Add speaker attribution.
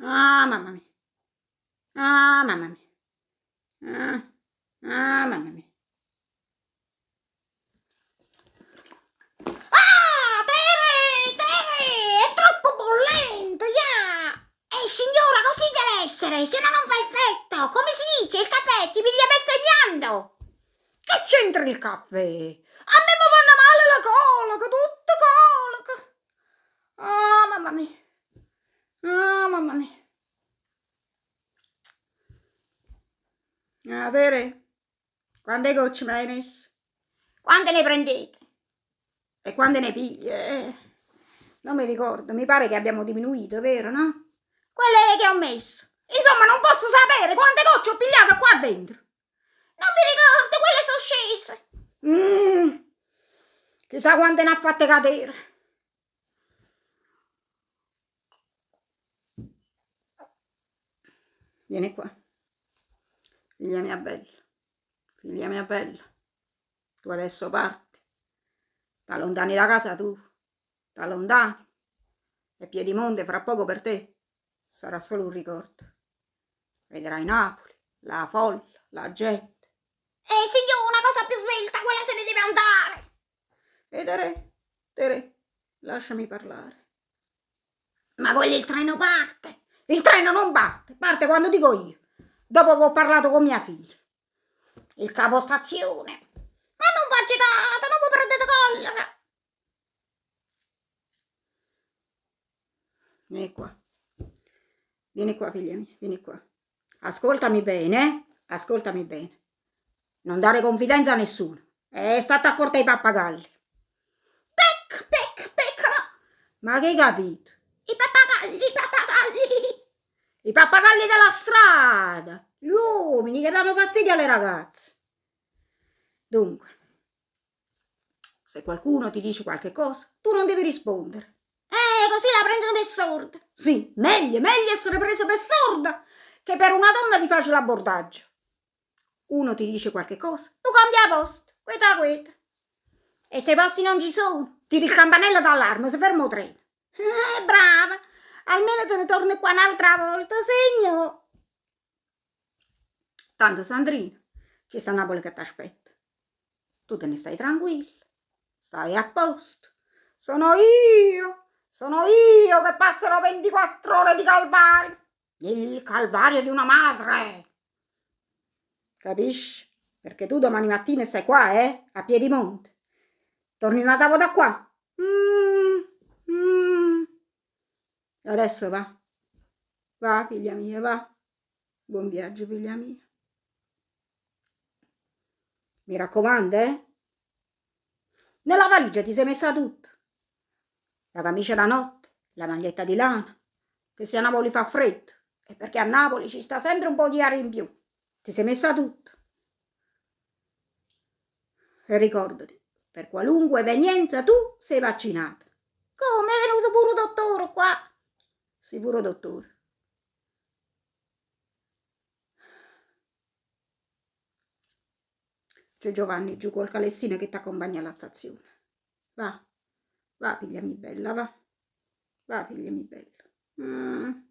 Speaker 1: Ah, mamma mia. Ah, mamma mia. Ah, ah mamma mia. Ah, Terry, Terry, è troppo bollente, yeah. Eh, signora, così deve essere, se no non fa effetto. Come si dice, il caffè ti piglia bestemmiando. Che c'entra il caffè? A me mi vanno male la colaca, tutto colaca. Ah, mamma mia mamma mia. Avere? Ah, quante gocce mi hai messo? Quante ne prendete? E quante ne piglie? Eh, non mi ricordo, mi pare che abbiamo diminuito, vero, no? Quelle che ho messo. Insomma, non posso sapere quante gocce ho pigliato qua dentro. Non mi ricordo, quelle sono scese. Mm, chissà quante ne ha fatte cadere. Vieni qua. Figlia mia bella, figlia mia bella, tu adesso parti. Da lontani da casa tu, da lontani. E Piedimonte fra poco per te sarà solo un ricordo. Vedrai Napoli, la folla, la gente. Ehi signore, una cosa più svelta, quella se ne deve andare. E Tere, Tere, lasciami parlare. Ma quello il treno parte. Il treno non parte, parte quando dico io, dopo che ho parlato con mia figlia. Il capostazione. Ma non va agitate, non vi prendere collera. Vieni qua. Vieni qua, figlia mia, vieni qua. Ascoltami bene, eh? ascoltami bene. Non dare confidenza a nessuno. È stata accorta ai pappagalli. Pec, pec, pec. Ma che hai capito? I pappagalli, i i pappagalli della strada, gli uomini che danno fastidio alle ragazze. Dunque, se qualcuno ti dice qualche cosa, tu non devi rispondere. Eh, così la prendono per sorda. Sì, meglio, meglio essere preso per sorda che per una donna ti faccio l'abordaggio. Uno ti dice qualche cosa, tu cambia posto, queta queta. E se i posti non ci sono, tiri il campanello d'allarme, si fermo il treno. Eh, brava, Almeno te ne torni qua un'altra volta, segno. Tanto Sandrina, ci sta Napoli che ti aspetta. Tu te ne stai tranquilla, stai a posto. Sono io, sono io che passerò 24 ore di calvario. Il calvario di una madre. Capisci? Perché tu domani mattina stai qua, eh? A Piedimonte. Torni una tavola da qua. Mm. Adesso va. Va, figlia mia, va. Buon viaggio, figlia mia. Mi raccomando, eh? Nella valigia ti sei messa tutto. La camicia da notte, la maglietta di lana, che se a Napoli fa freddo e perché a Napoli ci sta sempre un po' di aria in più. Ti sei messa tutto. E ricordati, per qualunque evenienza tu sei vaccinata. Come è venuto pure dottore qua? Sicuro, dottore. C'è Giovanni giù col calessino che ti accompagna alla stazione. Va, va, figliami bella, va. Va, figliami bella. Mm.